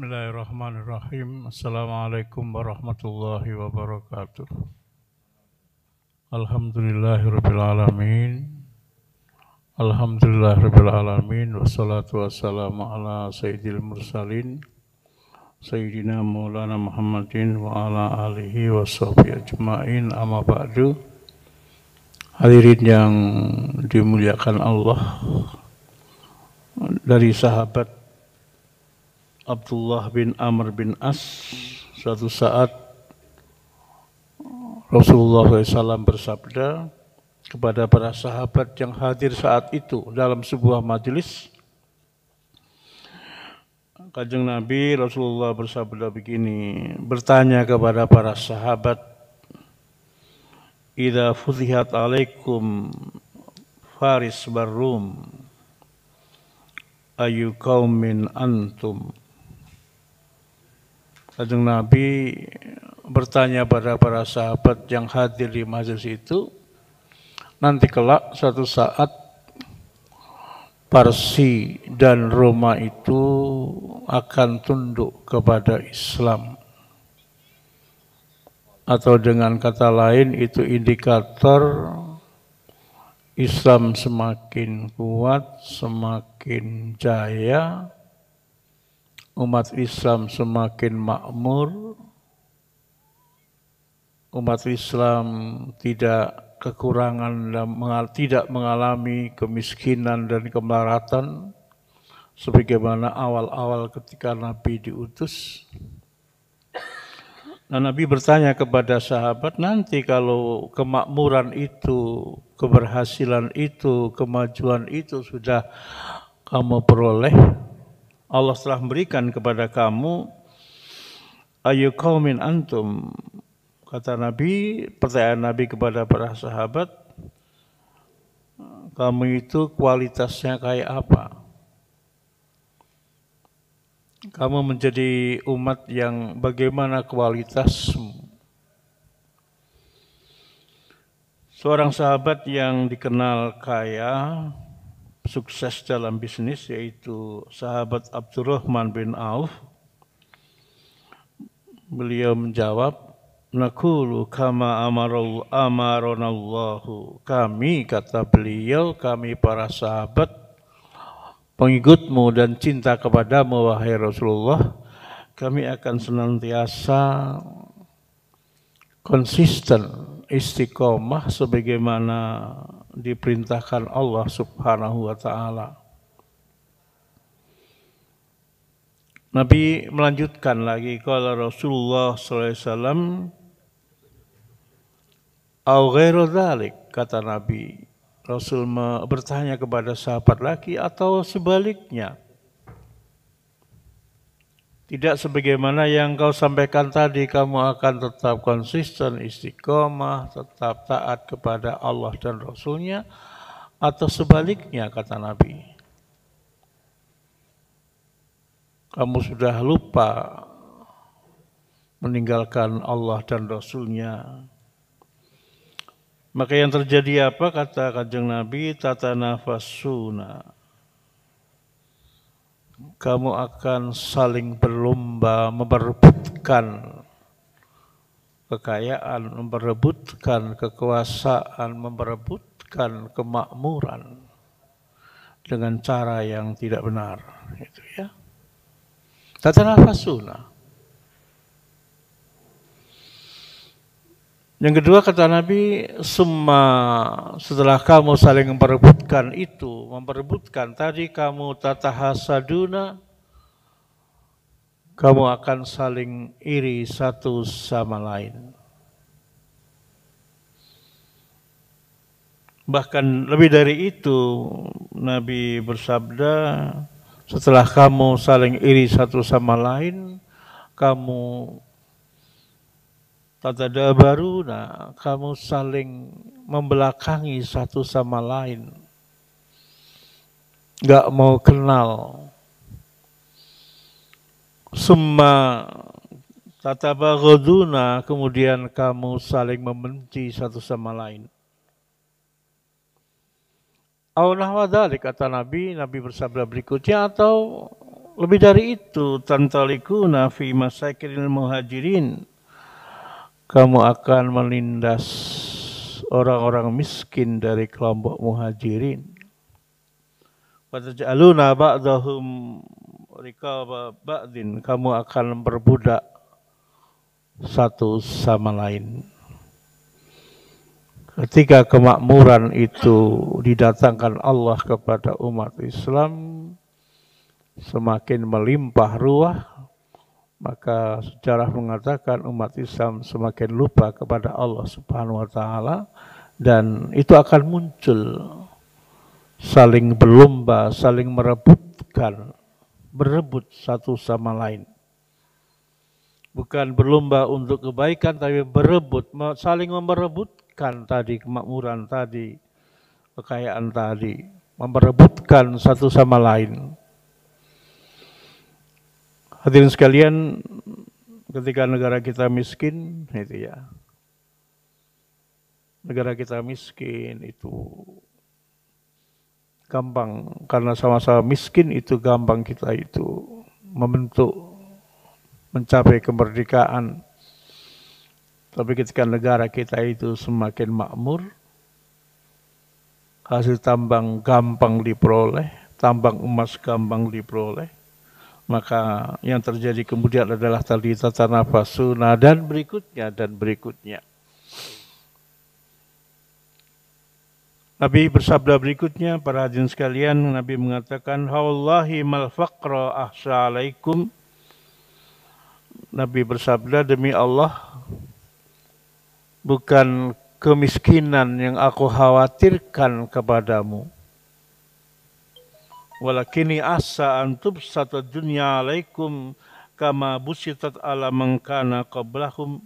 Bismillahirrahmanirrahim. Assalamualaikum warahmatullahi wabarakatuh. Alhamdulillahirrabbilalamin. Alhamdulillahirrabbilalamin. Wassalatu wassalamu ala sayyidil mursalin. Sayyidina Maulana Muhammadin wa ala alihi wa sahbihi ajma'in amma ba'du. Hadirin yang dimuliakan Allah dari sahabat Abdullah bin Amr bin As suatu saat Rasulullah SAW bersabda kepada para sahabat yang hadir saat itu dalam sebuah majelis. Kanjeng Nabi Rasulullah bersabda begini, bertanya kepada para sahabat, ida fuzihat alaikum Faris barum ayu kaumin antum?" Kanjeng Nabi bertanya pada para sahabat yang hadir di majelis itu, nanti kelak suatu saat Parsi dan Roma itu akan tunduk kepada Islam. Atau dengan kata lain itu indikator Islam semakin kuat, semakin jaya, umat Islam semakin makmur, umat Islam tidak kekurangan dan mengal tidak mengalami kemiskinan dan kemelaratan sebagaimana awal-awal ketika Nabi diutus. Nah, Nabi bertanya kepada sahabat, nanti kalau kemakmuran itu, keberhasilan itu, kemajuan itu sudah kamu peroleh, Allah telah memberikan kepada kamu ayu kaumin antum kata Nabi pertanyaan Nabi kepada para sahabat kamu itu kualitasnya kayak apa kamu menjadi umat yang bagaimana kualitasmu seorang sahabat yang dikenal kaya sukses dalam bisnis yaitu sahabat Abdurrahman bin Auf. Beliau menjawab, Nakulu kama amarul amaronallahu. Kami, kata beliau, kami para sahabat, pengikutmu dan cinta kepadamu, wahai Rasulullah, kami akan senantiasa konsisten istiqomah sebagaimana diperintahkan Allah Subhanahu wa taala. Nabi melanjutkan lagi kalau Rasulullah SAW au ghairu kata Nabi Rasul bertanya kepada sahabat lagi atau sebaliknya tidak sebagaimana yang kau sampaikan tadi, kamu akan tetap konsisten, istiqomah, tetap taat kepada Allah dan Rasulnya, atau sebaliknya, kata Nabi. Kamu sudah lupa meninggalkan Allah dan Rasulnya. Maka yang terjadi apa? Kata kanjeng Nabi, tata nafas sunnah kamu akan saling berlomba memperebutkan kekayaan, memperebutkan kekuasaan, memperebutkan kemakmuran dengan cara yang tidak benar. Itu ya. sunnah. Yang kedua kata Nabi, semua setelah kamu saling memperebutkan itu, memperebutkan tadi kamu tatahasaduna, kamu akan saling iri satu sama lain. Bahkan lebih dari itu, Nabi bersabda, setelah kamu saling iri satu sama lain, kamu Tatada baru, nah, kamu saling membelakangi satu sama lain. Gak mau kenal. Summa tatabaghaduna kemudian kamu saling membenci satu sama lain. Allah dalik kata Nabi, Nabi bersabda berikutnya atau lebih dari itu tantalikuna fi masakinil muhajirin kamu akan melindas orang-orang miskin dari kelompok muhajirin. Fatajaluna ba'dahum rikaba ba'din. Kamu akan berbudak satu sama lain. Ketika kemakmuran itu didatangkan Allah kepada umat Islam, semakin melimpah ruah, maka sejarah mengatakan umat Islam semakin lupa kepada Allah Subhanahu wa taala dan itu akan muncul saling berlomba, saling merebutkan, berebut satu sama lain. Bukan berlomba untuk kebaikan tapi berebut, saling merebutkan tadi kemakmuran tadi, kekayaan tadi, merebutkan satu sama lain. Hadirin sekalian, ketika negara kita miskin, itu ya. Negara kita miskin itu gampang karena sama-sama miskin itu gampang kita itu membentuk mencapai kemerdekaan. Tapi ketika negara kita itu semakin makmur, hasil tambang gampang diperoleh, tambang emas gampang diperoleh, maka yang terjadi kemudian adalah tadi tata nafas sunnah dan berikutnya dan berikutnya. Nabi bersabda berikutnya, para hadirin sekalian, Nabi mengatakan, haullahi mal faqra ahsa alaikum. Nabi bersabda, demi Allah, bukan kemiskinan yang aku khawatirkan kepadamu, Walakini asa antub satu dunia alaikum kama busitat ala mengkana qablahum.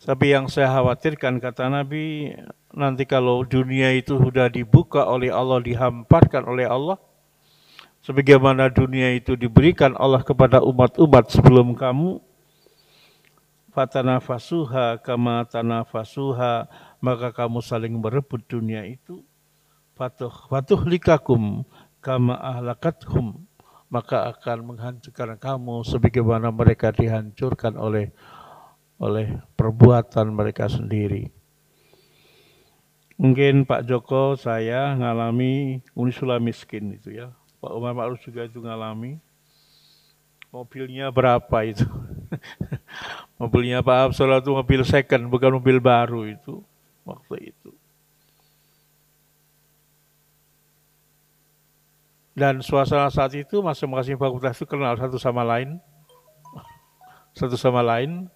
Tapi yang saya khawatirkan kata Nabi nanti kalau dunia itu sudah dibuka oleh Allah, dihamparkan oleh Allah, sebagaimana dunia itu diberikan Allah kepada umat-umat sebelum kamu, fatanafasuha kama tanafasuha, maka kamu saling merebut dunia itu Fatuh, fatuh likakum kama ahlakathum maka akan menghancurkan kamu sebagaimana mereka dihancurkan oleh oleh perbuatan mereka sendiri. Mungkin Pak Joko saya ngalami unisula miskin itu ya. Pak Umar Ma'ruf juga itu ngalami. Mobilnya berapa itu? mobilnya Pak Absal itu mobil second, bukan mobil baru itu waktu itu. Dan suasana saat itu masing-masing fakultas itu kenal satu sama lain, satu sama lain.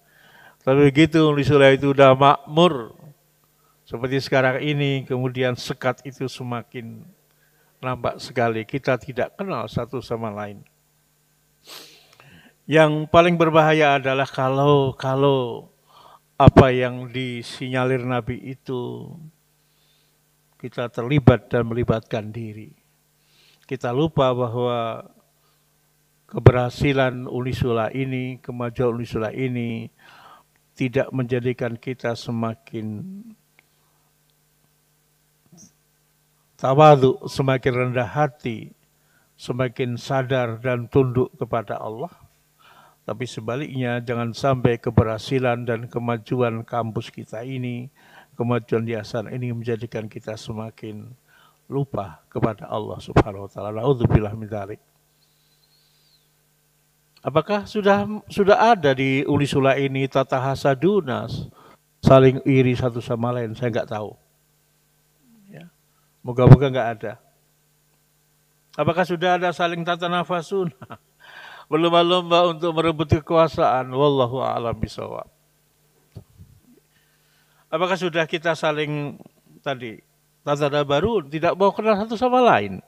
Tapi begitu di Universitas itu sudah makmur, seperti sekarang ini, kemudian sekat itu semakin nampak sekali. Kita tidak kenal satu sama lain. Yang paling berbahaya adalah kalau kalau apa yang disinyalir Nabi itu kita terlibat dan melibatkan diri kita lupa bahwa keberhasilan Unisula ini, kemajuan Unisula ini tidak menjadikan kita semakin tawadu, semakin rendah hati, semakin sadar dan tunduk kepada Allah. Tapi sebaliknya jangan sampai keberhasilan dan kemajuan kampus kita ini, kemajuan yayasan ini menjadikan kita semakin lupa kepada Allah Subhanahu wa taala. Nauzubillah min dzalik. Apakah sudah sudah ada di Uli Sula ini tata hasadunas saling iri satu sama lain? Saya nggak tahu. Ya. Moga-moga nggak ada. Apakah sudah ada saling tata nafasun? Berlomba-lomba untuk merebut kekuasaan. Wallahu a'lam bisawab. Apakah sudah kita saling tadi tazara baru tidak mau kenal satu sama lain.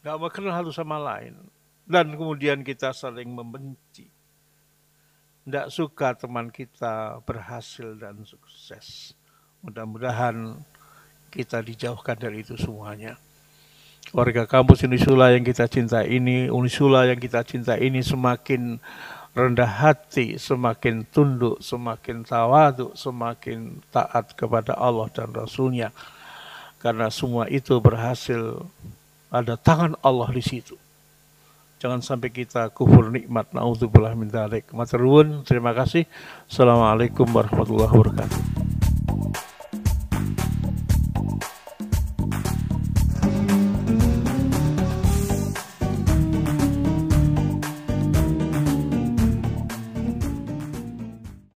Tidak mau kenal satu sama lain. Dan kemudian kita saling membenci. Tidak suka teman kita berhasil dan sukses. Mudah-mudahan kita dijauhkan dari itu semuanya. Warga kampus Unisula yang kita cinta ini, Unisula yang kita cinta ini semakin rendah hati, semakin tunduk, semakin tawaduk, semakin taat kepada Allah dan Rasulnya. Karena semua itu berhasil ada tangan Allah di situ. Jangan sampai kita kufur nikmat. Nauzubillah min dzalik. terima kasih. Assalamualaikum warahmatullahi wabarakatuh.